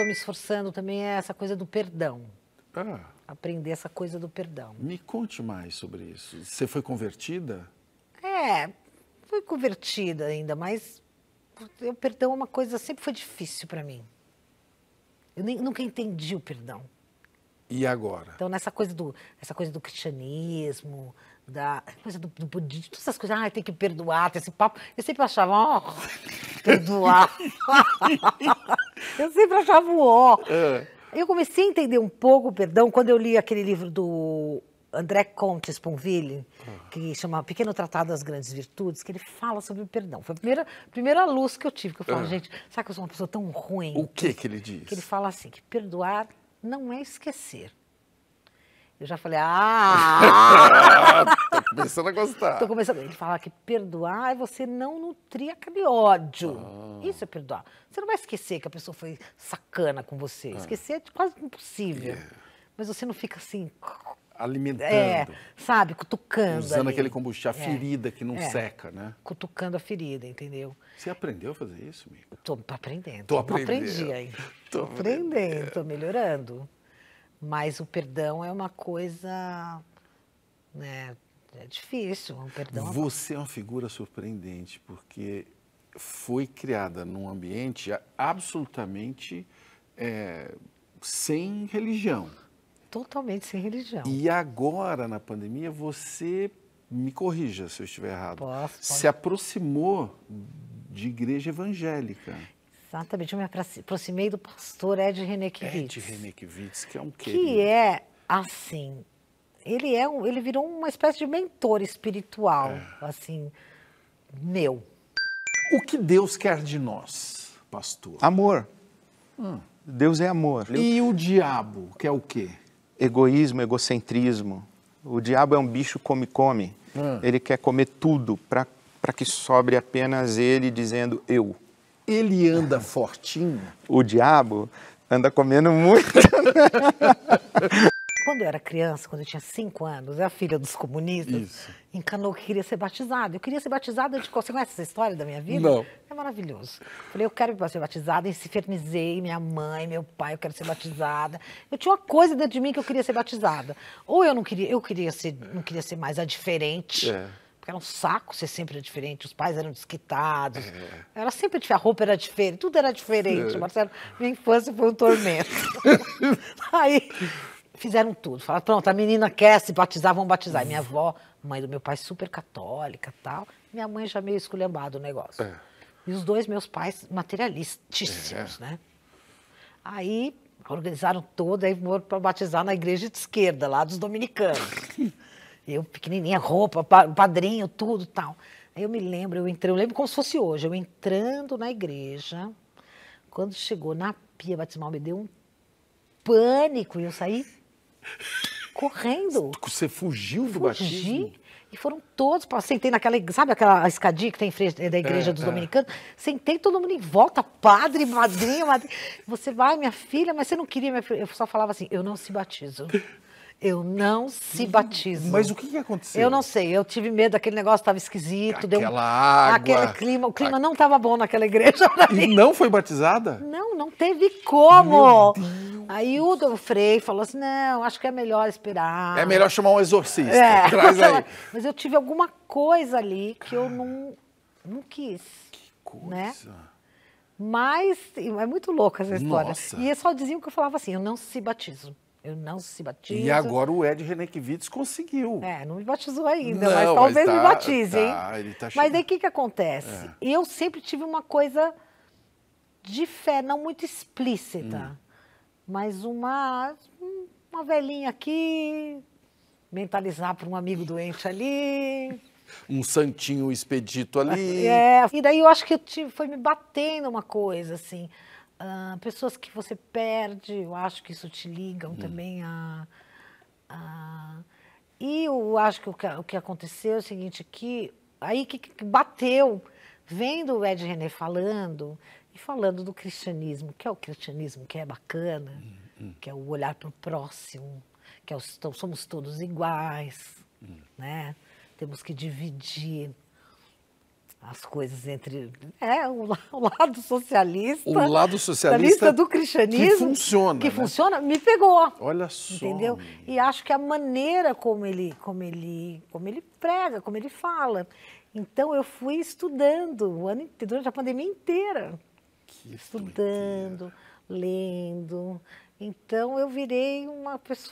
estou me esforçando também é essa coisa do perdão. Ah. Aprender essa coisa do perdão. Me conte mais sobre isso. Você foi convertida? É, fui convertida ainda, mas o perdão é uma coisa sempre foi difícil para mim. Eu nem, nunca entendi o perdão. E agora? Então, nessa coisa do, essa coisa do cristianismo, da coisa do, do budismo, todas essas coisas, ah, tem que perdoar, tem esse papo. Eu sempre achava, ó, oh, perdoar. eu sempre achava o ó. É. Eu comecei a entender um pouco o perdão quando eu li aquele livro do André Comte Sponville, ah. que chama Pequeno Tratado das Grandes Virtudes, que ele fala sobre o perdão. Foi a primeira, primeira luz que eu tive, que eu falo, ah. gente, sabe que eu sou uma pessoa tão ruim? O que que ele diz? Que ele fala assim, que perdoar não é esquecer. Eu já falei, ah! Tô começando a gostar. Tô começando. Ele fala que perdoar é você não nutrir aquele ódio. Ah. Isso é perdoar. Você não vai esquecer que a pessoa foi sacana com você. Ah. Esquecer é quase impossível. Yeah. Mas você não fica assim alimentando. É, sabe, cutucando. Usando ali. aquele combustível, a é, ferida que não é, seca, né? Cutucando a ferida, entendeu? Você aprendeu a fazer isso, Mica? Tô, tô aprendendo. Tô aprendendo. aprendi Tô, aprendendo, tô melhorando. Mas o perdão é uma coisa, né, é difícil, um perdão. É Você é uma figura surpreendente, porque foi criada num ambiente absolutamente é, sem religião totalmente sem religião. E agora, na pandemia, você, me corrija se eu estiver errado, posso, posso. se aproximou de igreja evangélica. Exatamente, eu me aproximei do pastor Ed Renekiewicz. Ed Renekiewicz, que é um querido. Que é, assim, ele, é um, ele virou uma espécie de mentor espiritual, é. assim, meu. O que Deus quer de nós, pastor? Amor. Hum. Deus é amor. E o diabo que é o quê? egoísmo, egocentrismo. O diabo é um bicho come-come. Hum. Ele quer comer tudo para que sobre apenas ele dizendo eu. Ele anda fortinho? O diabo anda comendo muito. Quando eu era criança, quando eu tinha cinco anos, a filha dos comunistas, Isso. encanou que queria ser batizada. Eu queria ser batizada de. Você conhece essa história da minha vida? Não. É maravilhoso. Falei, eu quero ser batizada, e se minha mãe, meu pai, eu quero ser batizada. Eu tinha uma coisa dentro de mim que eu queria ser batizada. Ou eu não queria, eu queria ser, não queria ser mais a diferente. É. Porque era um saco ser sempre diferente, os pais eram desquitados. É. Era sempre diferente, a roupa era diferente, tudo era diferente, é. Marcelo. Minha infância foi um tormento. Aí fizeram tudo. Falaram, pronto, a menina quer se batizar, vão batizar. E minha avó, mãe do meu pai, super católica tal. Minha mãe já meio esculhambada o negócio. É. E os dois meus pais materialistíssimos, é. né? Aí organizaram todo, aí foram para batizar na igreja de esquerda, lá dos dominicanos. eu, pequenininha, roupa, padrinho, tudo tal. Aí eu me lembro, eu entrei, eu lembro como se fosse hoje, eu entrando na igreja, quando chegou na pia batismal, me deu um pânico e eu saí Correndo. Você fugiu do Fugi. batismo? E foram todos, sentei naquela, sabe aquela escadinha que tem em frente eh, da igreja é, dos é. dominicanos? Sentei todo mundo em volta, padre, madrinha, madrinha. Você vai, minha filha, mas você não queria, minha filha. Eu só falava assim, eu não se batizo. Eu não se hum, batizo. Mas o que, que aconteceu? Eu não sei. Eu tive medo, aquele negócio estava esquisito. Aquela deu um... água. Aquele clima. O clima a... não estava bom naquela igreja. E não foi batizada? Não, não teve como. Aí o Frei falou assim: não, acho que é melhor esperar. É melhor chamar um exorcista. É. Traz aí. Mas eu tive alguma coisa ali que Cara, eu não, não quis. Que né? coisa. Né? Mas é muito louca essa história. Nossa. E eles só diziam que eu falava assim: eu não se batizo. Eu não se batizo. E agora o Ed Renekiewicz conseguiu. É, não me batizou ainda, não, mas talvez mas tá, me batize, tá, hein? Tá, tá mas daí o que, que acontece? É. Eu sempre tive uma coisa de fé, não muito explícita, hum. mas uma, uma velhinha aqui, mentalizar para um amigo doente ali. um santinho expedito ali. É, e daí eu acho que eu tive, foi me batendo uma coisa, assim uh, pessoas que você perde, eu acho que isso te ligam hum. também a, a, E eu acho que o, que o que aconteceu é o seguinte, que aí que, que bateu, vendo o Ed René falando, e falando do cristianismo, que é o cristianismo que é bacana, hum, hum. que é o olhar para o próximo, que é o, somos todos iguais, hum. né? Temos que dividir as coisas entre é o, o, lado socialista o lado socialista do cristianismo que funciona que né? funciona me pegou olha só entendeu e acho que a maneira como ele como ele como ele prega como ele fala então eu fui estudando o ano durante a pandemia inteira que estudando lendo então eu virei uma pessoa